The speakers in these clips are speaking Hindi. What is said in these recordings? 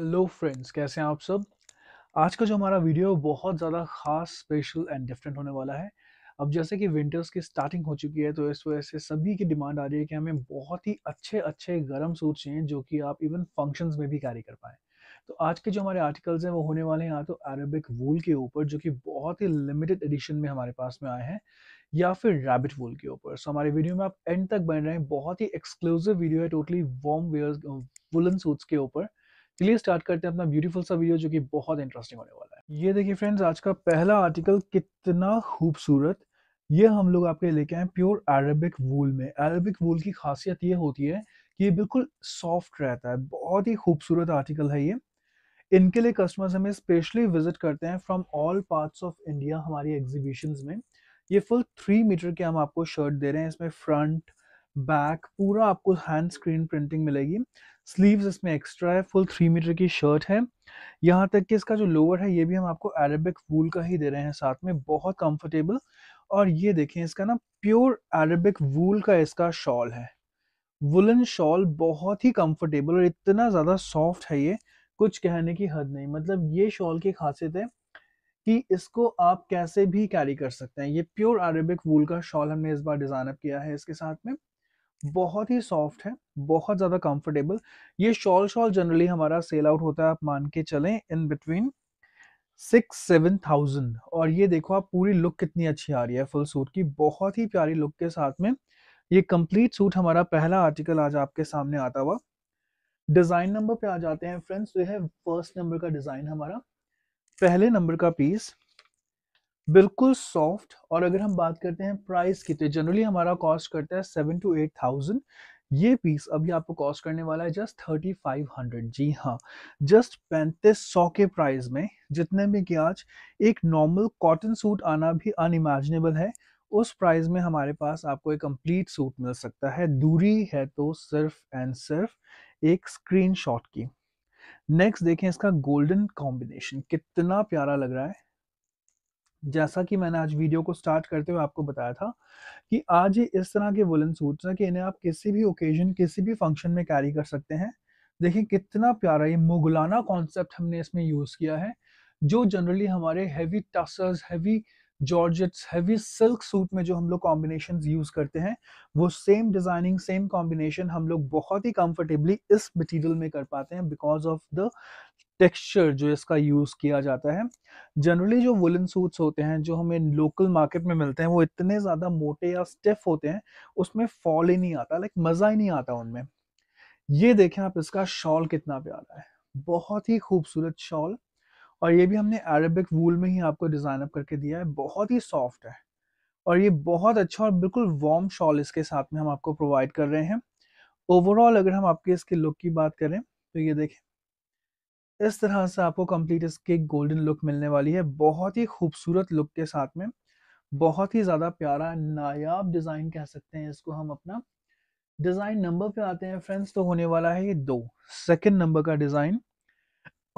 हेलो फ्रेंड्स कैसे हैं आप सब आज का जो हमारा वीडियो बहुत ज़्यादा खास स्पेशल एंड डिफरेंट होने वाला है अब जैसे कि विंटर्स की स्टार्टिंग हो चुकी है तो इस वजह से सभी की डिमांड आ रही है कि हमें बहुत ही अच्छे अच्छे गर्म सूट चाहिए जो कि आप इवन फंक्शंस में भी कैरी कर पाए तो आज के जो हमारे आर्टिकल्स हैं वो होने वाले हैं या तो अरेबिक वूल के ऊपर जो कि बहुत ही लिमिटेड एडिशन में हमारे पास में आए हैं या फिर रैबिट वूल के ऊपर सो हमारे वीडियो में आप एंड तक बन रहे हैं बहुत ही एक्सक्लूसिव वीडियो है totally warm wear woollen suits के ऊपर चलिए स्टार्ट करते हैं अपना ब्यूटीफुल सा वीडियो जो कि बहुत इंटरेस्टिंग होने वाला है ये देखिए फ्रेंड्स आज का पहला आर्टिकल कितना खूबसूरत ये हम लोग आपके लेके आए प्योर अरेबिक वूल में अरेबिक वूल की खासियत ये होती है कि ये बिल्कुल सॉफ्ट रहता है बहुत ही खूबसूरत आर्टिकल है ये इनके लिए कस्टमर्स हमें स्पेशली विजिट करते हैं from all parts of India हमारी एग्जीबिशन में ये फुल थ्री मीटर के हम आपको शर्ट दे रहे हैं इसमें फ्रंट बैक पूरा आपको हैंड स्क्रीन प्रिंटिंग मिलेगी स्लीव्स इसमें एक्स्ट्रा है फुल थ्री मीटर की शर्ट है यहाँ तक कि इसका जो लोअर है ये भी हम आपको अरेबिक वूल का ही दे रहे हैं साथ में बहुत कंफर्टेबल और ये देखें इसका ना प्योर अरेबिक वूल का इसका शॉल है वुलन शॉल बहुत ही कंफर्टेबल और इतना ज़्यादा सॉफ्ट है ये कुछ कहने की हद नहीं मतलब ये शॉल की खासियत है कि इसको आप कैसे भी कैरी कर सकते हैं ये प्योर अरेबिक वूल का शॉल हमने इस बार डिज़ाइन अप किया है इसके साथ में बहुत ही सॉफ्ट है बहुत ज़्यादा कंफर्टेबल ये शॉल शॉल जनरली हमारा सेल आउट होता है आप मान के चलें in between six seven thousand और ये देखो आप पूरी लुक कितनी अच्छी आ रही है फुल सूट की बहुत ही प्यारी लुक के साथ में ये कंप्लीट सूट हमारा पहला आर्टिकल आज आपके सामने आता हुआ डिज़ाइन नंबर पे आ जाते हैं फ्रेंड्स ये है फर्स्ट नंबर का डिज़ाइन हमारा पहले नंबर का पीस बिल्कुल सॉफ्ट और अगर हम बात करते हैं प्राइस की तो जनरली हमारा कॉस्ट करता है सेवन टू एट थाउजेंड ये पीस अभी आपको कॉस्ट करने वाला है जस्ट थर्टी फाइव हंड्रेड जी हाँ जस्ट पैंतीस सौ के प्राइस में जितने भी कि आज एक नॉर्मल कॉटन सूट आना भी अनइमेजिनेबल है उस प्राइस में हमारे पास आपको एक कंप्लीट सूट मिल सकता है दूरी है तो सिर्फ एंड सिर्फ एक स्क्रीन की नेक्स्ट देखें इसका गोल्डन कॉम्बिनेशन कितना प्यारा लग रहा है जैसा कि मैंने आज वीडियो को स्टार्ट करते हुए आपको बताया था कि आज ये इस तरह के वुलन सूट्स हैं कि इन्हें आप किसी भी ओकेजन किसी भी फंक्शन में कैरी कर सकते हैं देखिए कितना प्यारा ये मुगलाना कॉन्सेप्ट हमने इसमें यूज़ किया है जो जनरली हमारे heavy tussars heavy georgettes heavy silk suit में जो हम लोग कॉम्बिनेशन यूज़ करते हैं वो सेम डिज़ाइनिंग सेम कॉम्बिनेशन हम लोग बहुत ही कंफर्टेबली इस मटीरियल में कर पाते हैं बिकॉज ऑफ द टेक्सचर जो इसका यूज़ किया जाता है जनरली जो वुलन सूट्स होते हैं जो हमें लोकल मार्केट में मिलते हैं वो इतने ज़्यादा मोटे या स्टिफ होते हैं उसमें फॉल ही नहीं आता लाइक मज़ा ही नहीं आता उनमें ये देखें आप इसका शॉल कितना प्यारा है बहुत ही खूबसूरत शॉल और ये भी हमने अरेबिक वूल में ही आपको डिज़ाइन अप करके दिया है बहुत ही सॉफ्ट है और ये बहुत अच्छा और बिल्कुल वार्म शॉल इसके साथ में हम आपको प्रोवाइड कर रहे हैं ओवरऑल अगर हम आपके इसके लुक की बात करें तो ये देखें इस तरह से आपको कंप्लीट इसके गोल्डन लुक मिलने वाली है बहुत ही खूबसूरत लुक के साथ में बहुत ही ज़्यादा प्यारा नायाब डिज़ाइन कह सकते हैं इसको हम अपना डिज़ाइन नंबर पे आते हैं फ्रेंड्स तो होने वाला है ये दो सेकंड नंबर का डिज़ाइन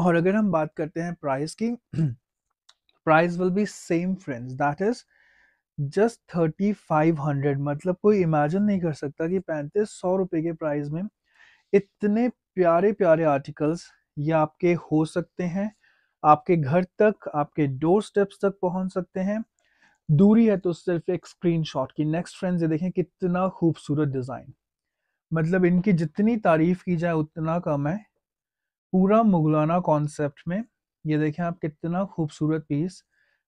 और अगर हम बात करते हैं प्राइस की price will be same friends that is just thirty five hundred मतलब कोई इमेजिन नहीं कर सकता कि पैंतीस सौ रुपए के प्राइस में इतने प्यारे प्यारे आर्टिकल्स या आपके हो सकते हैं आपके घर तक आपके डोर स्टेप्स तक पहुंच सकते हैं दूरी है तो सिर्फ एक स्क्रीनशॉट की नेक्स्ट फ्रेंड्स ये देखें कितना खूबसूरत डिज़ाइन मतलब इनकी जितनी तारीफ की जाए उतना कम है पूरा मुगलाना कॉन्सेप्ट में ये देखें आप कितना खूबसूरत पीस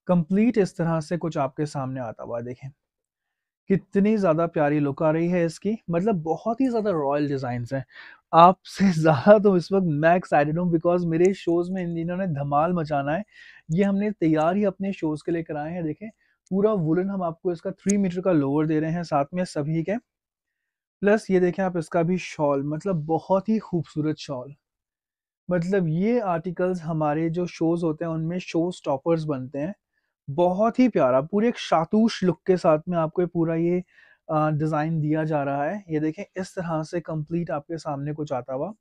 कंप्लीट इस तरह से कुछ आपके सामने आता हुआ देखें कितनी ज़्यादा प्यारी लुक आ रही है इसकी मतलब बहुत ही ज़्यादा रॉयल डिज़ाइंस हैं आपसे ज़्यादा तो इस वक्त मैं एक्साइटेड हूँ बिकॉज मेरे शोज़ में इन दिनों ने धमाल मचाना है ये हमने तैयार ही अपने शोज़ के लिए कराए हैं देखें पूरा वुलन हम आपको इसका थ्री मीटर का लोअर दे रहे हैं साथ में सभी के प्लस ये देखें आप इसका भी शॉल मतलब बहुत ही खूबसूरत शॉल मतलब ये आर्टिकल्स हमारे जो शोज़ होते हैं उनमें शो स्टॉपर्स बनते हैं बहुत ही प्यारा पूरे एक शातूश लुक के साथ में आपको ये पूरा ये डिज़ाइन दिया जा रहा है ये देखें इस तरह से कंप्लीट आपके सामने कुछ आता हुआ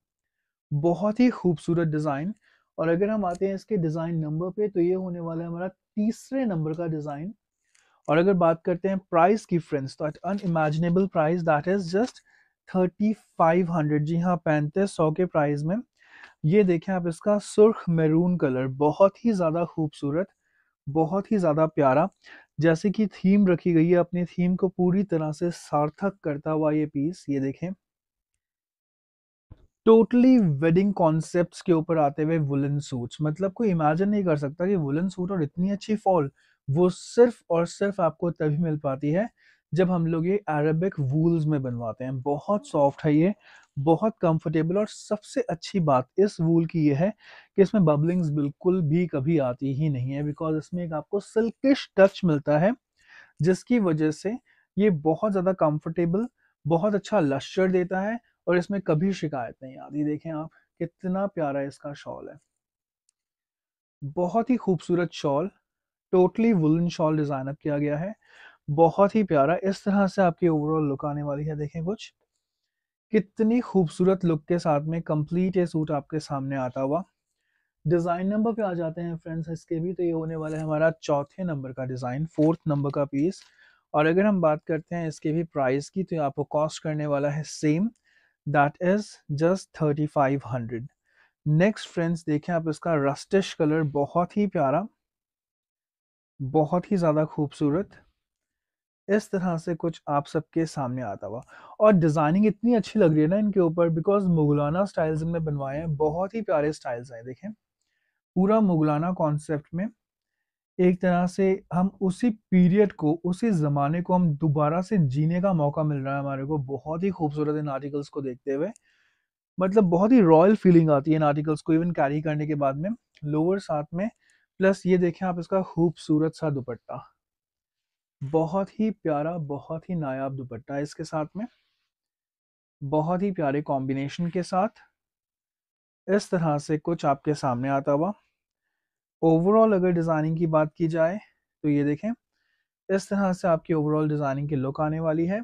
बहुत ही खूबसूरत डिज़ाइन और अगर हम आते हैं इसके डिज़ाइन नंबर पे तो ये होने वाला है हमारा तीसरे नंबर का डिज़ाइन और अगर बात करते हैं प्राइस की फ्रेंड्स तो at unimaginable price that is just thirty five hundred जी हाँ पैंतीस सौ के प्राइस में ये देखें आप इसका सुर्ख मेरून कलर बहुत ही ज़्यादा खूबसूरत बहुत ही ज़्यादा प्यारा जैसे कि थीम रखी गई है अपनी थीम को पूरी तरह से सार्थक करता हुआ ये पीस ये देखें टोटली वेडिंग कॉन्सेप्ट्स के ऊपर आते हुए वुलन सूट्स मतलब कोई इमेजिन नहीं कर सकता कि वुलन सूट और इतनी अच्छी फॉल वो सिर्फ और सिर्फ आपको तभी मिल पाती है जब हम लोग ये अरेबिक वूल्स में बनवाते हैं बहुत सॉफ्ट है ये बहुत कंफर्टेबल और सबसे अच्छी बात इस वूल की यह है कि इसमें बबलिंग्स बिल्कुल भी कभी आती ही नहीं है बिकॉज इसमें एक आपको सिल्किश टच मिलता है जिसकी वजह से ये बहुत ज़्यादा कंफर्टेबल बहुत अच्छा लश्चर देता है और इसमें कभी शिकायत नहीं आती देखें आप कितना प्यारा इसका शॉल है बहुत ही खूबसूरत शॉल टोटली वुलन शॉल डिज़ाइनअप किया गया है बहुत ही प्यारा इस तरह से आपकी ओवरऑल लुक आने वाली है देखें कुछ कितनी खूबसूरत लुक के साथ में कंप्लीट ये सूट आपके सामने आता हुआ डिज़ाइन नंबर पे आ जाते हैं फ्रेंड्स इसके भी तो ये होने वाला है हमारा चौथे नंबर का डिज़ाइन फोर्थ नंबर का पीस और अगर हम बात करते हैं इसके भी प्राइस की तो आपको कॉस्ट करने वाला है same that is just thirty five hundred next friends देखें आप इसका रस्टिश कलर बहुत ही प्यारा बहुत ही ज़्यादा खूबसूरत इस तरह से कुछ आप सबके सामने आता हुआ और डिज़ाइनिंग इतनी अच्छी लग रही है ना इनके ऊपर बिकॉज मुगलाना स्टाइल्स हमने बनवाए हैं बहुत ही प्यारे स्टाइल्स हैं देखें पूरा मुगलाना कॉन्सेप्ट में एक तरह से हम उसी पीरियड को उसी ज़माने को हम दोबारा से जीने का मौका मिल रहा है हमारे को बहुत ही खूबसूरत इन आर्टिकल्स को देखते हुए मतलब बहुत ही रॉयल फीलिंग आती है इन आर्टिकल्स को इवन कैरी करने के बाद में लोअर साथ में प्लस ये देखें आप इसका खूबसूरत सा दुपट्टा बहुत ही प्यारा बहुत ही नायाब दुपट्टा है इसके साथ में बहुत ही प्यारे कॉम्बिनेशन के साथ इस तरह से कुछ आपके सामने आता हुआ ओवरऑल अगर डिज़ाइनिंग की बात की जाए तो ये देखें इस तरह से आपकी ओवरऑल डिज़ाइनिंग की लुक आने वाली है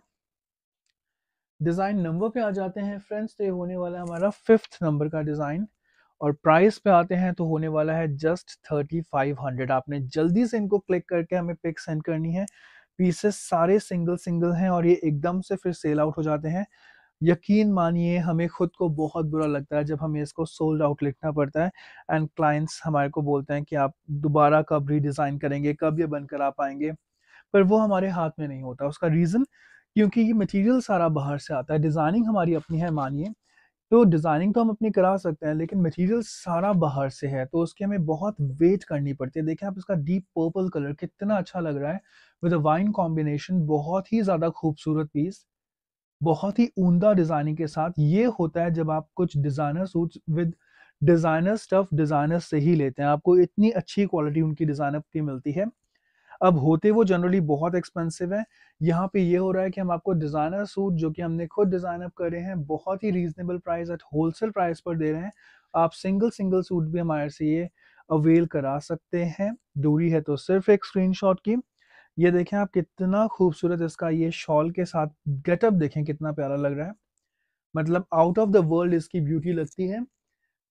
डिज़ाइन नंबर पे आ जाते हैं फ्रेंड्स तो ये होने वाला है हमारा फिफ्थ नंबर का डिज़ाइन और प्राइस पे आते हैं तो होने वाला है जस्ट थर्टी फाइव हंड्रेड आपने जल्दी से इनको क्लिक करके हमें पिक सेंड करनी है पीसेस सारे सिंगल सिंगल हैं और ये एकदम से फिर सेल आउट हो जाते हैं यकीन मानिए हमें खुद को बहुत बुरा लगता है जब हमें इसको सोल्ड आउट लिखना पड़ता है एंड क्लाइंट्स हमारे को बोलते हैं कि आप दोबारा कब रीडिज़ाइन करेंगे कब ये बनकर आ पाएंगे पर वो हमारे हाथ में नहीं होता उसका रीज़न क्योंकि ये मटेरियल सारा बाहर से आता है डिज़ाइनिंग हमारी अपनी है मानिए तो डिज़ाइनिंग तो हम अपनी करा सकते हैं लेकिन मटेरियल सारा बाहर से है तो उसकी हमें बहुत वेट करनी पड़ती है देखिए आप इसका डीप पर्पल कलर कितना अच्छा लग रहा है विद वाइन कॉम्बिनेशन बहुत ही ज़्यादा खूबसूरत पीस बहुत ही उमदा डिज़ाइनिंग के साथ ये होता है जब आप कुछ designer suit with designer stuff designer से ही लेते हैं आपको इतनी अच्छी क्वालिटी उनकी डिजाइनर की मिलती है अब होते वो जनरली बहुत एक्सपेंसिव है यहाँ पे ये हो रहा है कि हम आपको डिजाइनर सूट जो कि हमने खुद डिजाइन अप करे हैं बहुत ही reasonable price at wholesale price पर दे रहे हैं आप सिंगल सिंगल सूट भी हमारे से ये अवेल करा सकते हैं दूरी है तो सिर्फ एक स्क्रीन की ये देखें आप कितना खूबसूरत इसका ये शॉल के साथ गेटअप देखें कितना प्यारा लग रहा है मतलब आउट ऑफ द वर्ल्ड इसकी ब्यूटी लगती है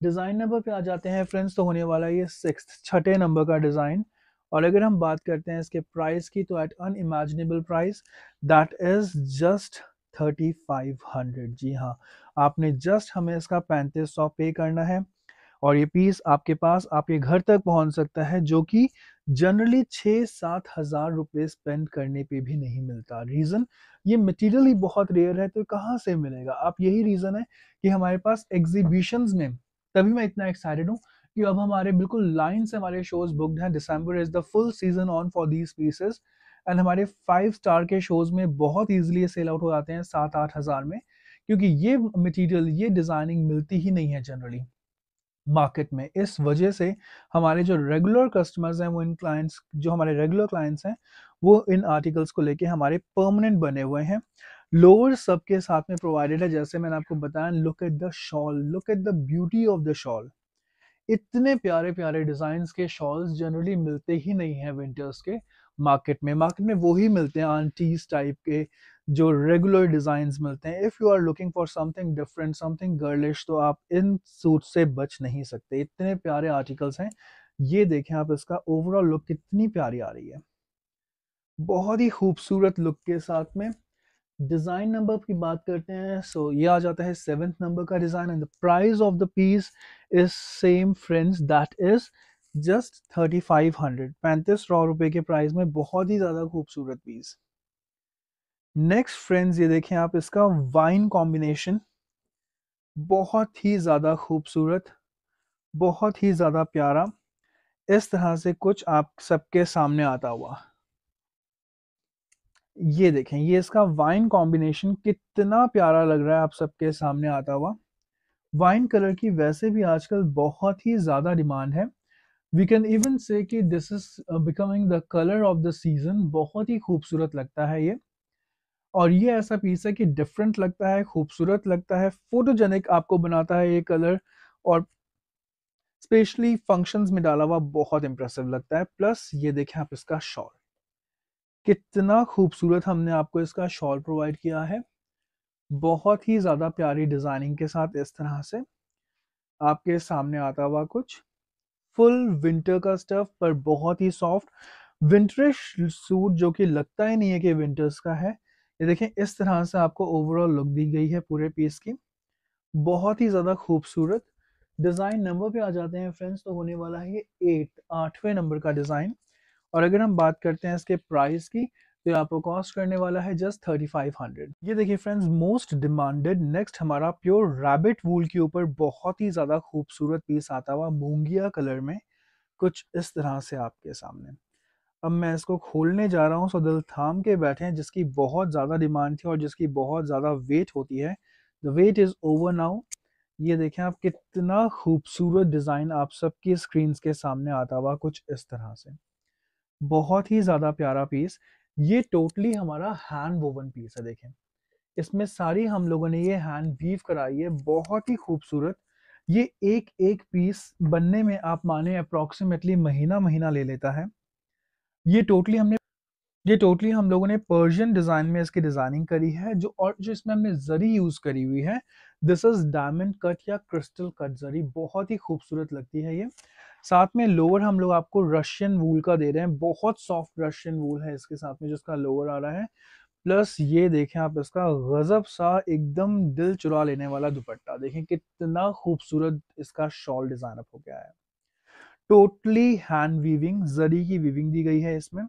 डिज़ाइन नंबर पे आ जाते हैं फ्रेंड्स तो होने वाला ये सिक्स छठे नंबर का डिज़ाइन और अगर हम बात करते हैं इसके प्राइस की तो at unimaginable price that is just thirty five hundred जी हाँ आपने जस्ट हमें इसका पैंतीस सौ पे करना है और ये पीस आपके पास आपके घर तक पहुंच सकता है जो कि जनरली छः सात हज़ार रुपये स्पेंड करने पे भी नहीं मिलता रीज़न ये मटेरियल ही बहुत रेयर है तो कहाँ से मिलेगा आप यही रीज़न है कि हमारे पास एग्जीबिशंस में तभी मैं इतना एक्साइटेड हूँ कि अब हमारे बिल्कुल लाइन से हमारे शोज बुकड हैं December is the full season on for these pieces and हमारे फाइव स्टार के शोज में बहुत ईजिली सेल आउट हो जाते हैं सात आठ हज़ार में क्योंकि ये मटीरियल ये डिज़ाइनिंग मिलती ही नहीं है जनरली मार्केट में इस वजह से हमारे जो रेगुलर कस्टमर्स हैं वो इन क्लाइंट्स जो हमारे रेगुलर क्लाइंट्स हैं वो इन आर्टिकल्स को लेके हमारे परमानेंट बने हुए हैं लोअर सब के साथ में प्रोवाइडेड है जैसे मैंने आपको बताया look at the shawl look at the beauty of the shawl इतने प्यारे प्यारे डिजाइन के शॉल्स जनरली मिलते ही नहीं है विंटर्स के मार्केट में मार्केट में वो ही मिलते हैं आंटीज टाइप के जो रेगुलर डिजाइन मिलते हैं if you are looking for something different something girlish तो आप इन सूट से बच नहीं सकते इतने प्यारे आर्टिकल्स हैं ये देखें आप इसका ओवरऑल लुक कितनी प्यारी आ रही है बहुत ही खूबसूरत लुक के साथ में डिज़ाइन नंबर की बात करते हैं सो so, ये आ जाता है सेवेंथ नंबर का design and the price of the piece is same friends that is just thirty five hundred पैंतीस सौ रुपए के प्राइस में बहुत ही ज़्यादा खूबसूरत पीस नेक्स्ट फ्रेंड्स ये देखें आप इसका वाइन कॉम्बिनेशन बहुत ही ज़्यादा खूबसूरत बहुत ही ज़्यादा प्यारा इस तरह से कुछ आप सबके सामने आता हुआ ये देखें ये इसका वाइन कॉम्बिनेशन कितना प्यारा लग रहा है आप सबके सामने आता हुआ वाइन कलर की वैसे भी आजकल बहुत ही ज़्यादा डिमांड है वी कैन इवन से कि this is becoming the colour of the season बहुत ही खूबसूरत लगता है ये और ये ऐसा पीस है कि डिफरेंट लगता है खूबसूरत लगता है फोटोजेनिक आपको बनाता है ये कलर और स्पेशली फंक्शंस में डाला हुआ बहुत इंप्रेसिव लगता है प्लस ये देखें आप इसका शॉल कितना खूबसूरत हमने आपको इसका शॉल प्रोवाइड किया है बहुत ही ज़्यादा प्यारी डिज़ाइनिंग के साथ इस तरह से आपके सामने आता हुआ कुछ फुल विंटर का स्टफ पर बहुत ही सॉफ्ट विंटरिश सूट जो कि लगता ही नहीं है कि विंटर्स का है ये देखें इस तरह से आपको ओवरऑल लुक दी गई है पूरे पीस की बहुत ही ज़्यादा खूबसूरत डिज़ाइन नंबर पे आ जाते हैं फ्रेंड्स तो होने वाला है ये एट आठवें नंबर का डिज़ाइन और अगर हम बात करते हैं इसके प्राइस की तो आपको कॉस्ट करने वाला है जस्ट थर्टी फाइव हंड्रेड ये देखिए फ्रेंड्स मोस्ट डिमांडेड नेक्स्ट हमारा प्योर रैबिट वूल के ऊपर बहुत ही ज़्यादा खूबसूरत पीस आता हुआ मूंगिया कलर में कुछ इस तरह से आपके सामने अब मैं इसको खोलने जा रहा हूँ सो दिल थाम के बैठे हैं जिसकी बहुत ज़्यादा डिमांड थी और जिसकी बहुत ज़्यादा वेट होती है the weight is over now ये देखें आप कितना खूबसूरत डिज़ाइन आप सबकी स्क्रीन के सामने आता हुआ कुछ इस तरह से बहुत ही ज़्यादा प्यारा पीस ये टोटली हमारा हैंड वोवन पीस है देखें इसमें सारी हम लोगों ने ये हैंड वीव कराई है बहुत ही खूबसूरत ये एक एक पीस बनने में आप माने अप्रोक्सीमेटली महीना महीना ले लेता है ये टोटली हमने ये टोटली हम लोगों ने पर्शियन डिज़ाइन में इसकी डिज़ाइनिंग करी है जो और जो इसमें हमने जरी यूज़ करी हुई है दिस इज़ डायमंड कट या क्रिस्टल कट जरी बहुत ही खूबसूरत लगती है ये साथ में लोअर हम लोग आपको रशियन वूल का दे रहे हैं बहुत सॉफ्ट रशियन वूल है इसके साथ में जिसका लोअर आ रहा है प्लस ये देखें आप इसका गजब सा एकदम दिल चुरा लेने वाला दुपट्टा देखें कितना खूबसूरत इसका शॉल डिजाइन अप हो गया है टोटली हैंड वीविंग जरी की वीविंग दी गई है इसमें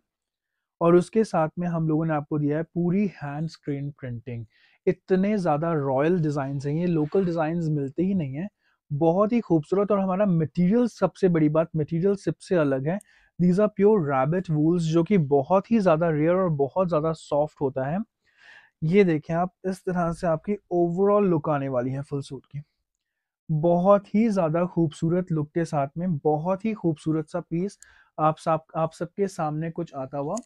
और उसके साथ में हम लोगों ने आपको दिया है पूरी हैंड स्क्रीन प्रिंटिंग इतने ज़्यादा रॉयल डिज़ाइन हैं ये लोकल डिज़ाइन मिलते ही नहीं है बहुत ही खूबसूरत और हमारा मटेरियल सबसे बड़ी बात मटेरियल सबसे अलग है these are pure rabbit wools जो कि बहुत ही ज़्यादा रेयर और बहुत ज़्यादा सॉफ्ट होता है ये देखें आप इस तरह से आपकी ओवरऑल लुक आने वाली है फुल सूट की बहुत ही ज़्यादा खूबसूरत लुक के साथ में बहुत ही खूबसूरत सा पीस आप सब आप सबके सामने कुछ आता हुआ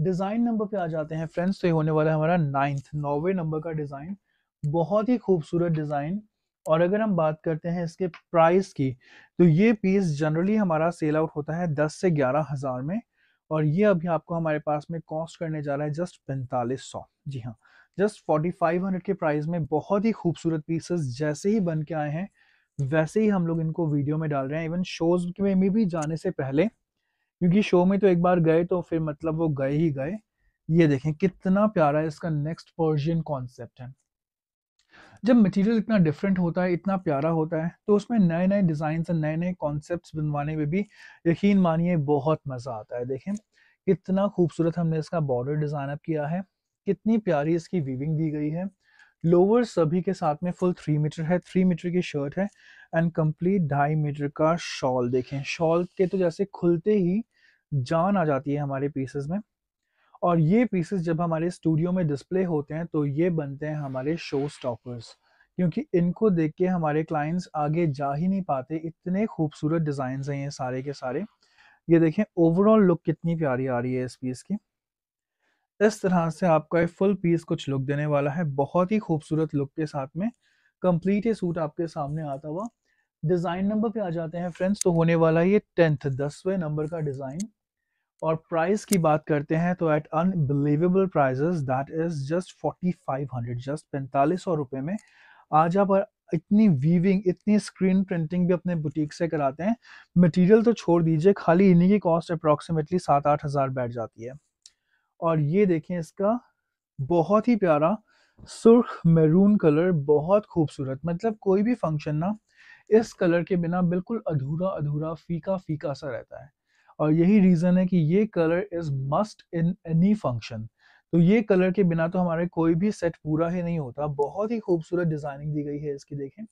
डिज़ाइन नंबर पे आ जाते हैं फ्रेंड्स तो ये होने वाला है हमारा नाइन्थ नौवे नंबर का डिज़ाइन बहुत ही खूबसूरत डिज़ाइन और अगर हम बात करते हैं इसके प्राइस की तो ये पीस जनरली हमारा सेल आउट होता है दस से ग्यारह हज़ार में और ये अभी आपको हमारे पास में कॉस्ट करने जा रहा है जस्ट पैंतालीस सौ जी हाँ जस्ट फोर्टी फाइव हंड्रेड के प्राइस में बहुत ही खूबसूरत पीसेस जैसे ही बन के आए हैं वैसे ही हम लोग इनको वीडियो में डाल रहे हैं इवन शोज में, भी जाने से पहले क्योंकि शो में तो एक बार गए तो फिर मतलब वो गए ही गए ये देखें कितना प्यारा है इसका नेक्स्ट वर्जन कॉन्सेप्ट है जब मटेरियल इतना डिफरेंट होता है इतना प्यारा होता है तो उसमें नए नए डिज़ाइन और नए नए कॉन्सेप्ट बनवाने में भी यकीन मानिए बहुत मज़ा आता है देखें कितना खूबसूरत हमने इसका बॉर्डर डिज़ाइन अप किया है कितनी प्यारी इसकी वीविंग दी गई है लोअर सभी के साथ में फुल थ्री मीटर है थ्री मीटर की शर्ट है एंड कंप्लीट ढाई मीटर का शॉल देखें शॉल के तो जैसे खुलते ही जान आ जाती है हमारे पीसेस में और ये पीसेस जब हमारे स्टूडियो में डिस्प्ले होते हैं तो ये बनते हैं हमारे शो स्टॉपर्स क्योंकि इनको देख के हमारे क्लाइंट्स आगे जा ही नहीं पाते इतने खूबसूरत डिज़ाइन हैं ये सारे के सारे ये देखें ओवरऑल लुक कितनी प्यारी आ रही है इस पीस की इस तरह से आपका ये फुल पीस कुछ लुक देने वाला है बहुत ही खूबसूरत लुक के साथ में कंप्लीट ये सूट आपके सामने आता हुआ डिज़ाइन नंबर पे आ जाते हैं फ्रेंड्स तो होने वाला ये टेंथ दसवें नंबर का डिज़ाइन और प्राइस की बात करते हैं तो at unbelievable prices that is just 4500 just पैंतालीस सौ रुपये में आज आप इतनी वीविंग इतनी स्क्रीन प्रिंटिंग भी अपने बुटीक से कराते हैं मटेरियल तो छोड़ दीजिए खाली इन्हीं की कॉस्ट अप्रॉक्सीमेटली सात आठ हज़ार बैठ जाती है और ये देखें इसका बहुत ही प्यारा सुर्ख मैरून कलर बहुत खूबसूरत मतलब कोई भी फंक्शन ना इस कलर के बिना बिल्कुल अधूरा अधूरा फीका फीका सा रहता है और यही रीज़न है कि ये colour is must in any function तो ये कलर के बिना तो हमारे कोई भी सेट पूरा ही नहीं होता बहुत ही खूबसूरत डिजाइनिंग दी गई है इसकी देखें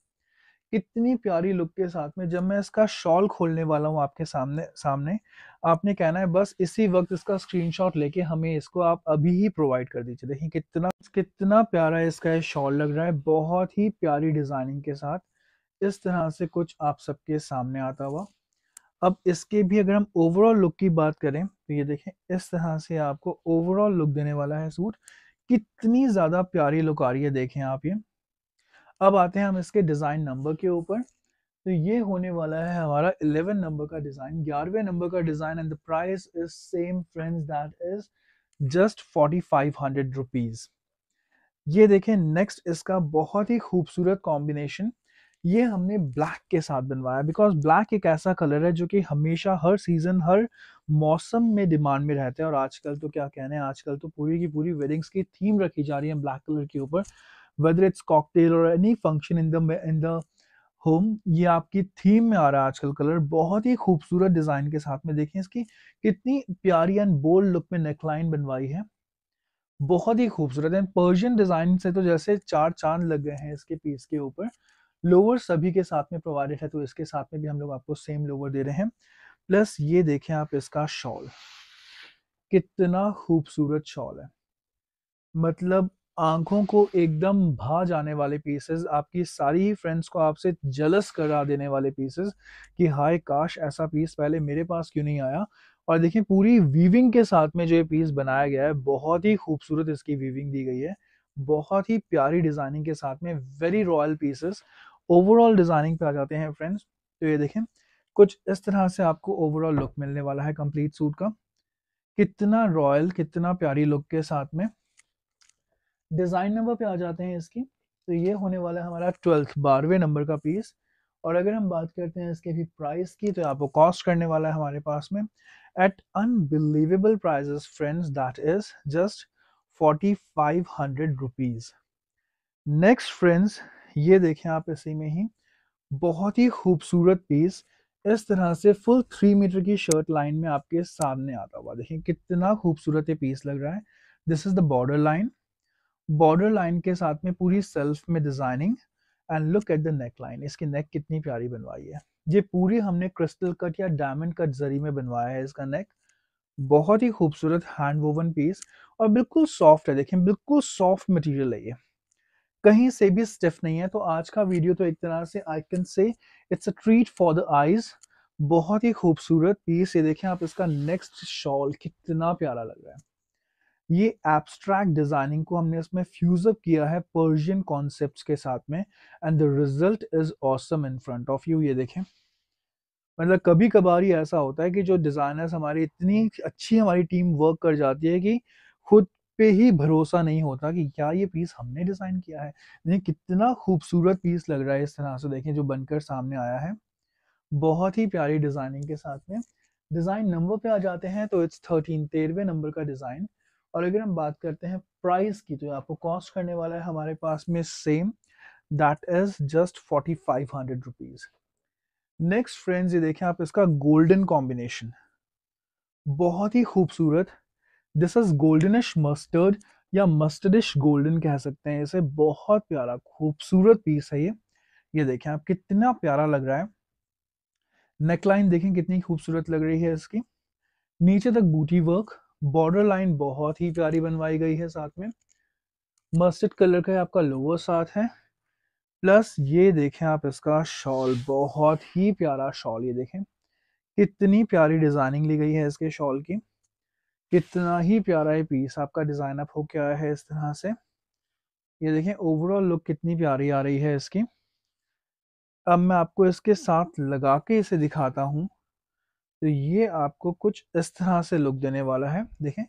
कितनी प्यारी लुक के साथ में जब मैं इसका शॉल खोलने वाला हूँ आपके सामने सामने आपने कहना है बस इसी वक्त इसका स्क्रीनशॉट लेके हमें इसको आप अभी ही प्रोवाइड कर दीजिए देखिए कितना कितना प्यारा इसका शॉल लग रहा है बहुत ही प्यारी डिजाइनिंग के साथ इस तरह से कुछ आप सबके सामने आता हुआ अब इसके भी अगर हम ओवरऑल लुक की बात करें तो ये देखें इस तरह से आपको ओवरऑल लुक देने वाला है सूट कितनी ज़्यादा प्यारी लुक आ रही है देखें आप ये अब आते हैं हम इसके डिज़ाइन नंबर के ऊपर तो ये होने वाला है हमारा 11 नंबर का डिज़ाइन ग्यारहवें नंबर का design and the price is same friends that is just forty five hundred rupees ये देखें नेक्स्ट इसका बहुत ही खूबसूरत कॉम्बिनेशन ये हमने ब्लैक के साथ बनवाया बिकॉज ब्लैक एक ऐसा कलर है जो कि हमेशा हर सीजन हर मौसम में डिमांड में रहते हैं और आजकल तो क्या कहने हैं आजकल तो पूरी की पूरी वेडिंग्स की थीम रखी जा रही है ब्लैक कलर के ऊपर वेदर इट्स कॉकटेल और any function in the in the home ये आपकी थीम में आ रहा है आजकल कलर बहुत ही खूबसूरत डिज़ाइन के साथ में देखें इसकी कितनी प्यारी एंड बोल्ड लुक में नेकलाइन बनवाई है बहुत ही खूबसूरत है पर्शियन डिज़ाइन से तो जैसे चार चांद लग गए हैं इसके पीस के ऊपर लोअर सभी के साथ में प्रोवाइडेड है तो इसके साथ में भी हम लोग आपको सेम लोअर दे रहे हैं प्लस ये देखें आप इसका शॉल कितना खूबसूरत शॉल है मतलब आंखों को एकदम भा जाने वाले पीसेस आपकी सारी ही फ्रेंड्स को आपसे जलस करा देने वाले पीसेस कि हाय काश ऐसा पीस पहले मेरे पास क्यों नहीं आया और देखिए पूरी वीविंग के साथ में जो ये पीस बनाया गया है बहुत ही खूबसूरत इसकी वीविंग दी गई है बहुत ही प्यारी डिजाइनिंग के साथ में very royal pieces overall designing पे आ जाते हैं फ्रेंड्स तो ये देखें कुछ इस तरह से आपको ओवरऑल लुक मिलने वाला है कंप्लीट सूट का कितना रॉयल कितना प्यारी लुक के साथ में डिज़ाइन नंबर पे आ जाते हैं इसकी तो ये होने वाला है हमारा ट्वेल्थ बारहवें नंबर का पीस और अगर हम बात करते हैं इसके भी प्राइस की तो आपको कॉस्ट करने वाला है हमारे पास में at unbelievable prices friends that is just forty five hundred rupees next friends ये देखें आप इसी में ही बहुत ही खूबसूरत पीस इस तरह से फुल थ्री मीटर की शर्ट लाइन में आपके सामने आता हुआ देखें कितना खूबसूरत ये पीस लग रहा है this is the border line border line के साथ में पूरी सेल्फ में designing and look at the neck line इसकी नेक कितनी प्यारी बनवाई है ये पूरी हमने क्रिस्टल कट या डायमंड कट जरी में बनवाया है इसका नेक बहुत ही खूबसूरत हैंड वोवन पीस और बिल्कुल सॉफ्ट है देखें बिल्कुल सॉफ्ट मटेरियल है ये कहीं से भी स्टिफ नहीं है तो आज का वीडियो तो एक तरह से I can say it's a treat for the eyes बहुत ही खूबसूरत पीस ये देखें आप इसका नेक्स्ट शॉल कितना प्यारा लग रहा है ये एब्स्ट्रैक्ट डिजाइनिंग को हमने इसमें फ्यूज अप किया है पर्शियन कॉन्सेप्ट के साथ में and the result is awesome in front of you ये देखें मतलब कभी कभार ही ऐसा होता है कि जो डिजाइनर्स हमारी इतनी अच्छी हमारी टीम वर्क कर जाती है कि खुद पे ही भरोसा नहीं होता कि क्या ये पीस हमने डिज़ाइन किया है देखिए कितना खूबसूरत पीस लग रहा है इस तरह से देखें जो बनकर सामने आया है बहुत ही प्यारी डिज़ाइनिंग के साथ में डिज़ाइन नंबर पे आ जाते हैं तो इट्स थर्टीन तेरहवें नंबर का डिज़ाइन और अगर हम बात करते हैं प्राइस की तो आपको कॉस्ट करने वाला है हमारे पास में same that is just forty five hundred rupees next friends ये देखें आप इसका गोल्डन कॉम्बिनेशन बहुत ही खूबसूरत दिस इज गोल्डनिश मस्टर्ड या मस्टर्डिश गोल्डन कह सकते हैं इसे बहुत प्यारा खूबसूरत पीस है ये ये देखें आप कितना प्यारा लग रहा है नेकलाइन देखें कितनी खूबसूरत लग रही है इसकी नीचे तक बूटी वर्क बॉर्डर लाइन बहुत ही प्यारी बनवाई गई है साथ में मस्टर्ड कलर का आपका लोअर साथ है प्लस ये देखें आप इसका शॉल बहुत ही प्यारा शॉल ये देखें कितनी प्यारी डिजाइनिंग ली गई है इसके शॉल की कितना ही प्यारा है पीस आपका डिज़ाइन अप होके आया है इस तरह से ये देखें ओवरऑल लुक कितनी प्यारी आ रही है इसकी अब मैं आपको इसके साथ लगा के इसे दिखाता हूँ तो ये आपको कुछ इस तरह से लुक देने वाला है देखें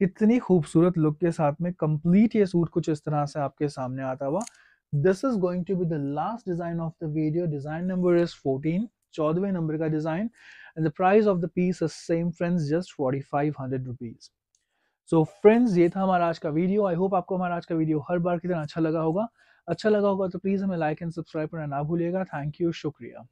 कितनी खूबसूरत लुक के साथ में कंप्लीट ये सूट कुछ इस तरह से आपके सामने आता हुआ this is going to be the last design of the video design number is fourteen चौदहवें नंबर का design and the price of the piece is same friends just forty five hundred rupees so friends ये था हमारा आज का वीडियो आई होप आपको हमारा आज का वीडियो हर बार की तरह अच्छा लगा होगा अच्छा लगा होगा तो प्लीज़ हमें लाइक एंड सब्सक्राइब करना ना भूलिएगा थैंक यू शुक्रिया